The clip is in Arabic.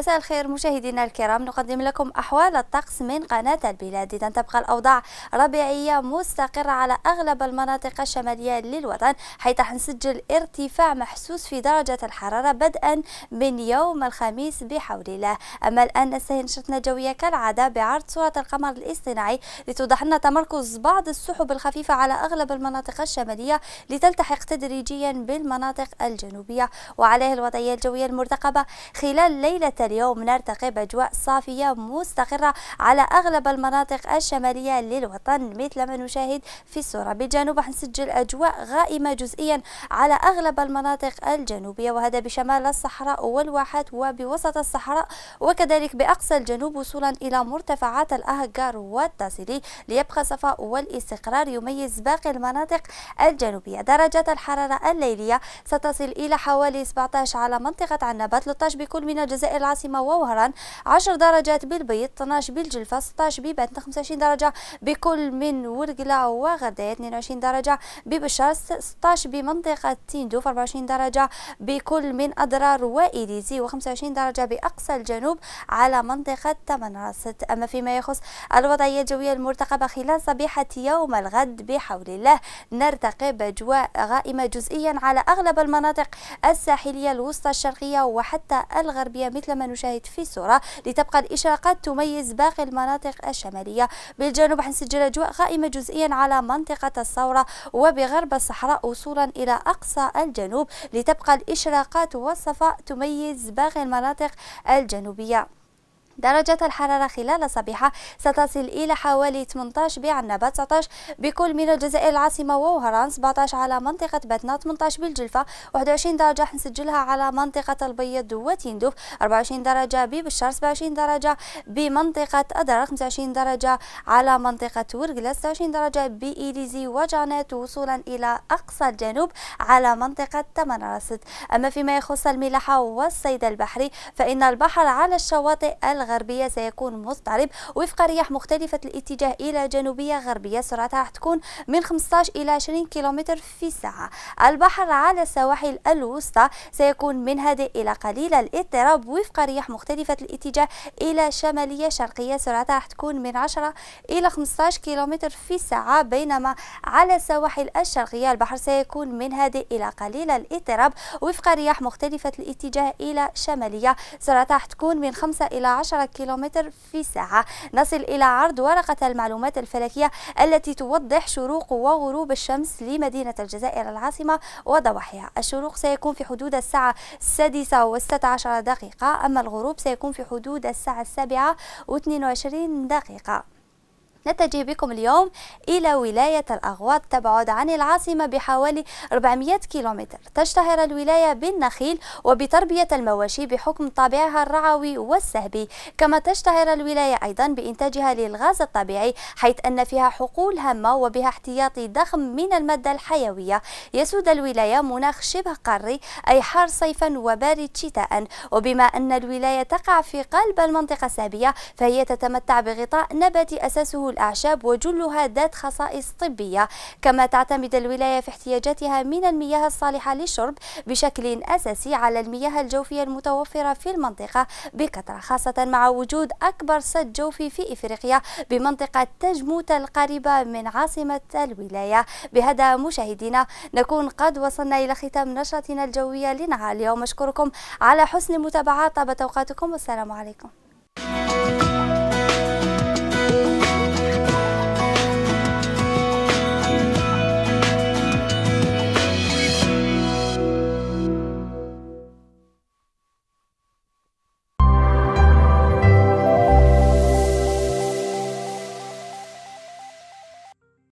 مساء الخير مشاهدينا الكرام نقدم لكم أحوال الطقس من قناة البلاد إذا تبقى الأوضاع ربيعية مستقرة على أغلب المناطق الشمالية للوطن حيث حنسجل ارتفاع محسوس في درجة الحرارة بدءا من يوم الخميس بحول الله أما الآن نستهل نشرتنا الجوية كالعادة بعرض صورة القمر الاصطناعي لتوضح لنا تمركز بعض السحب الخفيفة على أغلب المناطق الشمالية لتلتحق تدريجيا بالمناطق الجنوبية وعليه الوضعية الجوية المرتقبة خلال ليلة اليوم نرتقي بأجواء صافية مستقرة على أغلب المناطق الشمالية للوطن مثل ما نشاهد في الصورة بالجنوب راح نسجل أجواء غائمة جزئيا على أغلب المناطق الجنوبية وهذا بشمال الصحراء والواحات وبوسط الصحراء وكذلك بأقصى الجنوب وصولا إلى مرتفعات الأهجار والتاسيلي ليبقى الصفاء والاستقرار يميز باقي المناطق الجنوبية درجة الحرارة الليلية ستصل إلى حوالي 17 على منطقة عنابة 13 بكل من الجزائر العاصمة العاصمة ووهران 10 درجات بالبيض 12 بالجلفة 16 بباتن 25 درجة بكل من ورقلة وغردية 22 درجة ببشار 16 بمنطقة تيندوف 24 درجة بكل من أضرار وإليزي و25 درجة بأقصى الجنوب على منطقة تمنراست أما فيما يخص الوضعية الجوية المرتقبة خلال صبيحة يوم الغد بحول الله نرتقي بأجواء غائمة جزئيا على أغلب المناطق الساحلية الوسطى الشرقية وحتى الغربية مثل ما نشاهد في الصورة لتبقى الإشراقات تميز باقي المناطق الشمالية بالجنوب حنسجل أجواء غائمة جزئيا على منطقة الثورة وبغرب الصحراء وصولا إلى أقصى الجنوب لتبقى الإشراقات والصفاء تميز باقي المناطق الجنوبية درجة الحرارة خلال الصبيحة ستصل إلى حوالي 18 بعنبة 19 بكل من الجزائر العاصمة ووهران 17 على منطقة باتنا 18 بالجلفة 21 درجة حنسجلها على منطقة البيض وتندوف 24 درجة ببشار 27 درجة بمنطقة أدرار 25 درجة على منطقة ورقلة 26 درجة بإليزي وجانات وصولا إلى أقصى الجنوب على منطقة تمنرست أما فيما يخص الملاحة والصيد البحري فإن البحر على الشواطئ الغ غربية سيكون مضطرب وفق رياح مختلفة الاتجاه إلى جنوبية غربية سرعتها تكون من 15 إلى 20 كيلومتر في الساعة البحر على السواحل الوسطى سيكون من هادئ إلى قليل الاضطراب وفق رياح مختلفة الاتجاه إلى شمالية شرقية سرعتها تكون من 10 إلى 15 كيلومتر في الساعة بينما على السواحل الشرقية البحر سيكون من هادئ إلى قليل الاضطراب وفق رياح مختلفة الاتجاه إلى شمالية سرعتها تكون من 5 إلى 10 10 كيلومتر في ساعة نصل إلى عرض ورقة المعلومات الفلكية التي توضح شروق وغروب الشمس لمدينة الجزائر العاصمة وضواحيها الشروق سيكون في حدود الساعة السادسة والستة عشر دقيقة أما الغروب سيكون في حدود الساعة السابعة واثنين وعشرين دقيقة نتجه بكم اليوم إلى ولاية الأغواط تبعد عن العاصمة بحوالي 400 كيلومتر تشتهر الولاية بالنخيل وبتربية المواشي بحكم طابعها الرعوي والسهبي كما تشتهر الولاية أيضا بإنتاجها للغاز الطبيعي حيث أن فيها حقول هامة وبها احتياطي ضخم من المادة الحيوية يسود الولاية مناخ شبه قاري أي حار صيفا وبارد شتاء وبما أن الولاية تقع في قلب المنطقة السهبية فهي تتمتع بغطاء نباتي أساسه الأعشاب وجلها ذات خصائص طبية كما تعتمد الولاية في احتياجاتها من المياه الصالحة للشرب بشكل أساسي على المياه الجوفية المتوفرة في المنطقة بكثرة خاصة مع وجود أكبر سد جوفي في إفريقيا بمنطقة تجموت القريبة من عاصمة الولاية بهذا مشاهدينا نكون قد وصلنا إلى ختام نشرتنا الجوية لنهار اليوم أشكركم على حسن المتابعة طابت أوقاتكم والسلام عليكم